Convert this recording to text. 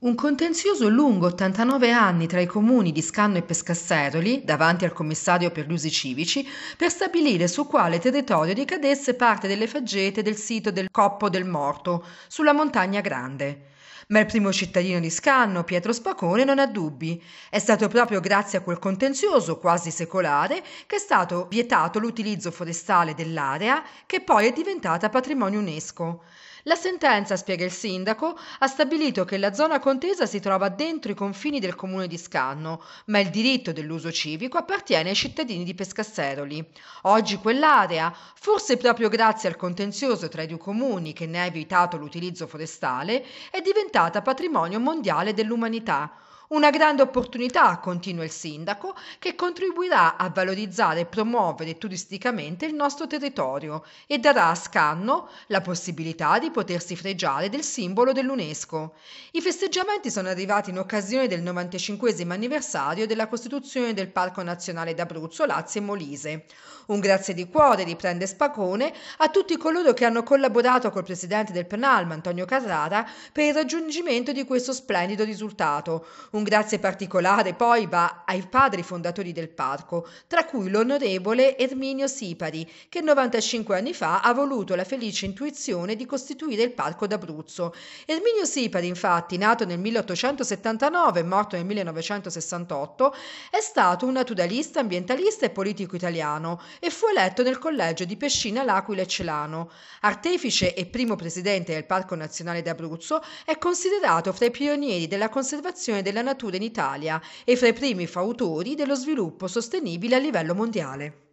Un contenzioso lungo 89 anni tra i comuni di Scanno e Pescasseroli, davanti al commissario per gli usi civici, per stabilire su quale territorio ricadesse parte delle faggete del sito del Coppo del Morto, sulla Montagna Grande. Ma il primo cittadino di Scanno, Pietro Spacone, non ha dubbi. È stato proprio grazie a quel contenzioso quasi secolare che è stato vietato l'utilizzo forestale dell'area, che poi è diventata patrimonio UNESCO. La sentenza, spiega il sindaco, ha stabilito che la zona contesa si trova dentro i confini del comune di Scanno, ma il diritto dell'uso civico appartiene ai cittadini di Pescasseroli. Oggi quell'area, forse proprio grazie al contenzioso tra i due comuni che ne ha evitato l'utilizzo forestale, è diventata patrimonio mondiale dell'umanità una grande opportunità, continua il sindaco, che contribuirà a valorizzare e promuovere turisticamente il nostro territorio e darà a Scanno la possibilità di potersi fregiare del simbolo dell'UNESCO. I festeggiamenti sono arrivati in occasione del 95 anniversario della costituzione del Parco Nazionale d'Abruzzo, Lazio e Molise. Un grazie di cuore riprende Spacone a tutti coloro che hanno collaborato col presidente del Penalma, Antonio Carrara, per il raggiungimento di questo splendido risultato un grazie particolare poi va ai padri fondatori del parco, tra cui l'onorevole Erminio Sipari, che 95 anni fa ha voluto la felice intuizione di costituire il parco d'Abruzzo. Erminio Sipari, infatti, nato nel 1879 e morto nel 1968, è stato un naturalista, ambientalista e politico italiano e fu eletto nel collegio di Pescina, L'Aquila e Celano. Artefice e primo presidente del Parco Nazionale d'Abruzzo, è considerato fra i pionieri della conservazione della natura in Italia e fra i primi fautori dello sviluppo sostenibile a livello mondiale.